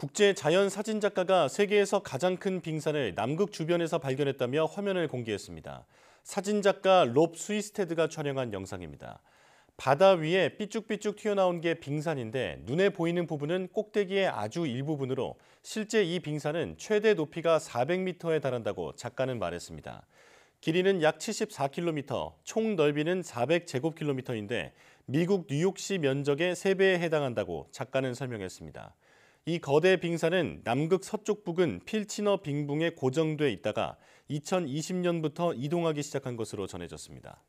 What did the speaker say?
국제 자연 사진작가가 세계에서 가장 큰 빙산을 남극 주변에서 발견했다며 화면을 공개했습니다. 사진작가 롭 스위스테드가 촬영한 영상입니다. 바다 위에 삐쭉삐쭉 튀어나온 게 빙산인데 눈에 보이는 부분은 꼭대기의 아주 일부분으로 실제 이 빙산은 최대 높이가 400m에 달한다고 작가는 말했습니다. 길이는 약 74km, 총 넓이는 400제곱킬로미터인데 미국 뉴욕시 면적의 3배에 해당한다고 작가는 설명했습니다. 이 거대 빙산은 남극 서쪽 부근 필치너 빙붕에 고정돼 있다가 2020년부터 이동하기 시작한 것으로 전해졌습니다.